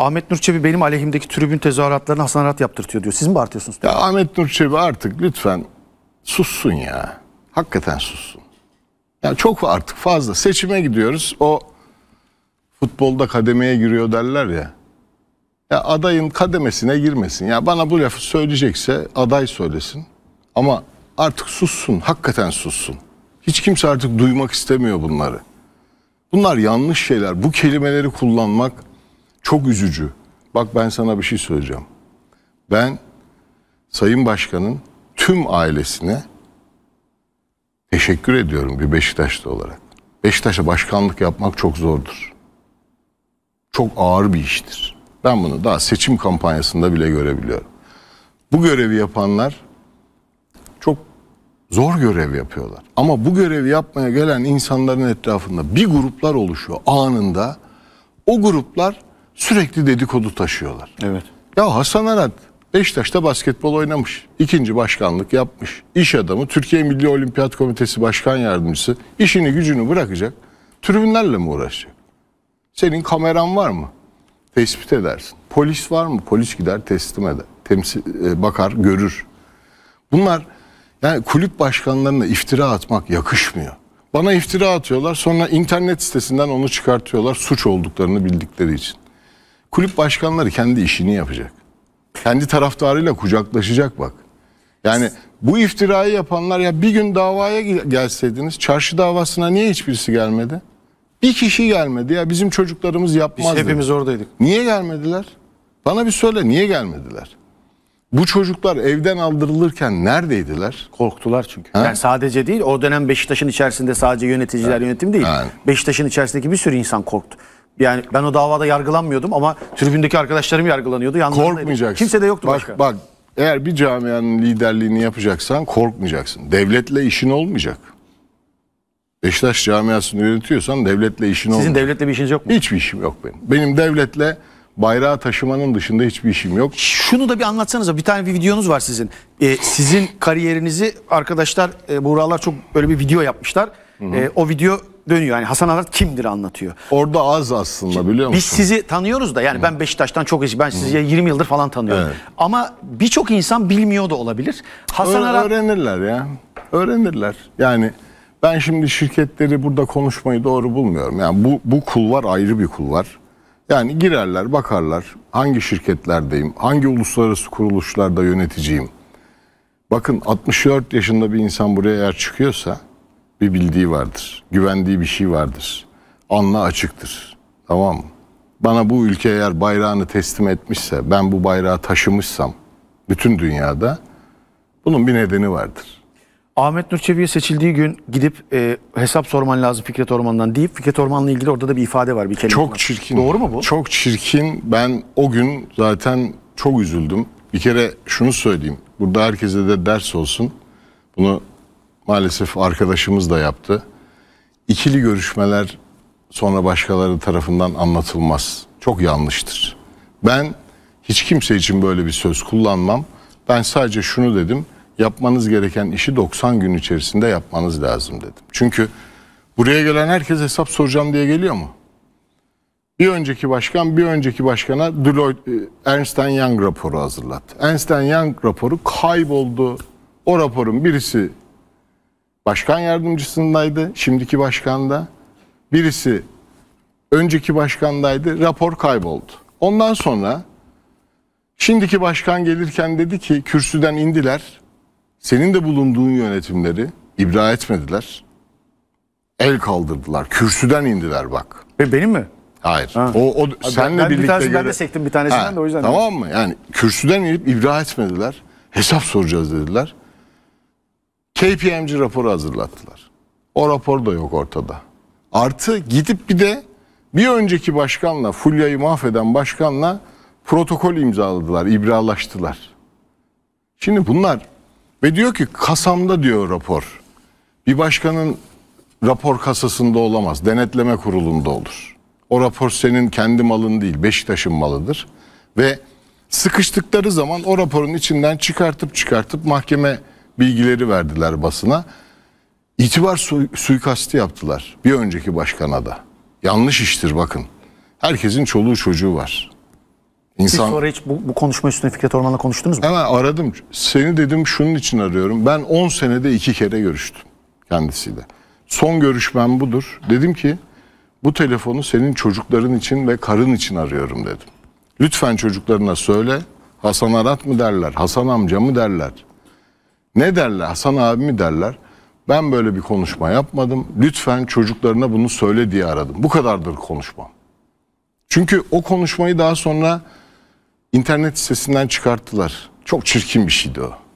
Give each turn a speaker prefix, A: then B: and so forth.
A: Ahmet Nurçebi benim aleyhimdeki tribün tezahüratlarını Hasan Arat yaptırtıyor diyor. Siz mi bağırtıyorsunuz? Ya Ahmet Nurçebi
B: artık lütfen sussun ya. Hakikaten sussun. Yani çok artık fazla. Seçime gidiyoruz. O futbolda kademeye giriyor derler ya. Ya adayın kademesine girmesin. Ya bana bu lafı söyleyecekse aday söylesin. Ama artık sussun. Hakikaten sussun. Hiç kimse artık duymak istemiyor bunları. Bunlar yanlış şeyler. Bu kelimeleri kullanmak çok üzücü. Bak ben sana bir şey söyleyeceğim. Ben Sayın Başkan'ın tüm ailesine teşekkür ediyorum bir Beşiktaşlı olarak. Beşiktaş'a başkanlık yapmak çok zordur. Çok ağır bir iştir. Ben bunu daha seçim kampanyasında bile görebiliyorum. Bu görevi yapanlar çok zor görev yapıyorlar. Ama bu görevi yapmaya gelen insanların etrafında bir gruplar oluşuyor anında. O gruplar sürekli dedikodu taşıyorlar. Evet. Ya Hasan Arat Beşiktaş'ta basketbol oynamış. ikinci başkanlık yapmış. İş adamı, Türkiye Milli Olimpiyat Komitesi Başkan Yardımcısı işini gücünü bırakacak. Tribünlerle mi uğraşacak? Senin kameran var mı? Tespit edersin. Polis var mı? Polis gider teslim eder. Temsil, e, bakar, görür. Bunlar yani kulüp başkanlarına iftira atmak yakışmıyor. Bana iftira atıyorlar sonra internet sitesinden onu çıkartıyorlar suç olduklarını bildikleri için kulüp başkanları kendi işini yapacak. Kendi taraftarıyla kucaklaşacak bak. Yani bu iftirayı yapanlar ya bir gün davaya gelseydiniz çarşı davasına niye hiçbirisi gelmedi? Bir kişi gelmedi ya bizim çocuklarımız yapmazdı. Biz hepimiz oradaydık. Niye gelmediler? Bana bir söyle niye gelmediler? Bu çocuklar evden aldırılırken
A: neredeydiler? Korktular çünkü. Ha? Yani sadece değil o dönem Beşiktaş'ın içerisinde sadece yöneticiler ha. yönetim değil. Yani. Beşiktaş'ın içerisindeki bir sürü insan korktu. Yani ben o davada yargılanmıyordum ama tribündeki arkadaşlarım yargılanıyordu. Yanlarındaydım. Korkmayacaksın. Kimse de yoktu bak, başka.
B: Bak eğer bir camianın liderliğini yapacaksan korkmayacaksın. Devletle işin olmayacak. Beşiktaş camiasını yönetiyorsan devletle işin olmayacak. Sizin devletle bir işiniz yok mu? Hiçbir işim yok benim. Benim devletle bayrağı taşımanın dışında hiçbir işim yok. Şunu da bir anlatsanıza. Bir tane bir videonuz var sizin. Ee, sizin
A: kariyerinizi arkadaşlar, e, Buğralar çok böyle bir video yapmışlar. Hı hı. E, o video dönüyor. Yani Hasan Arat kimdir anlatıyor. Orada az aslında biliyor musun? Biz sizi tanıyoruz da yani Hı. ben Beşiktaş'tan çok iyi Ben sizi Hı. 20 yıldır falan tanıyorum. Evet. Ama birçok insan bilmiyor da olabilir. Hasan Ö Arat...
B: Öğrenirler ya. Öğrenirler. Yani... Ben şimdi şirketleri burada konuşmayı doğru bulmuyorum. Yani bu, bu kulvar ayrı bir kulvar. Yani girerler, bakarlar hangi şirketlerdeyim, hangi uluslararası kuruluşlarda yöneticiyim. Bakın 64 yaşında bir insan buraya eğer çıkıyorsa bir bildiği vardır. Güvendiği bir şey vardır. Anla açıktır. Tamam mı? Bana bu ülke eğer bayrağını teslim etmişse, ben bu bayrağı taşımışsam bütün dünyada bunun bir nedeni vardır. Ahmet Nur Çebi'ye seçildiği gün gidip e, hesap sorman lazım
A: Fikret Orman'dan deyip Fikret Orman'la ilgili orada da bir ifade var. bir kelime Çok var. çirkin. Doğru
B: mu bu? Çok çirkin. Ben o gün zaten çok üzüldüm. Bir kere şunu söyleyeyim. Burada herkese de ders olsun. Bunu maalesef arkadaşımız da yaptı. İkili görüşmeler sonra başkaları tarafından anlatılmaz. Çok yanlıştır. Ben hiç kimse için böyle bir söz kullanmam. Ben sadece şunu dedim. Yapmanız gereken işi 90 gün içerisinde yapmanız lazım dedim. Çünkü buraya gelen herkes hesap soracağım diye geliyor mu? Bir önceki başkan bir önceki başkana Deloitte, e, Ernst Young raporu hazırlattı. Ernst Young raporu kayboldu. O raporun birisi başkan yardımcısındaydı, şimdiki başkanda. Birisi önceki başkandaydı, rapor kayboldu. Ondan sonra şimdiki başkan gelirken dedi ki kürsüden indiler. Senin de bulunduğun yönetimleri ibra etmediler. El kaldırdılar. Kürsüden indiler bak. Ve benim mi? Hayır. Ha. O, o senle ben birlikte bir tanesi, göre... ben de sektim bir tanesinden ha, de o yüzden. Tamam mı? Yani kürsüden inip ibra etmediler. Hesap soracağız dediler. KPMG raporu hazırlattılar. O rapor da yok ortada. Artı gidip bir de bir önceki başkanla, Fulya'yı mahveden başkanla protokol imzaladılar, ibralaştılar. Şimdi bunlar ve diyor ki kasamda diyor rapor. Bir başkanın rapor kasasında olamaz. Denetleme kurulunda olur. O rapor senin kendi malın değil, Beşiktaş'ın malıdır. Ve sıkıştıkları zaman o raporun içinden çıkartıp çıkartıp mahkeme bilgileri verdiler basına. İtibar su yaptılar bir önceki başkana da. Yanlış iştir bakın. Herkesin çoluğu çocuğu var. İnsan... Siz sonra hiç bu, bu konuşma üstüne Fikret Orman'la konuştunuz mu? Hemen aradım. Seni dedim şunun için arıyorum. Ben 10 senede iki kere görüştüm kendisiyle. Son görüşmem budur. Dedim ki bu telefonu senin çocukların için ve karın için arıyorum dedim. Lütfen çocuklarına söyle Hasan Arat mı derler, Hasan amca mı derler. Ne derler? Hasan abimi derler? Ben böyle bir konuşma yapmadım. Lütfen çocuklarına bunu söyle diye aradım. Bu kadardır konuşmam. Çünkü o konuşmayı daha sonra internet sitesinden çıkarttılar. Çok çirkin bir şeydi o.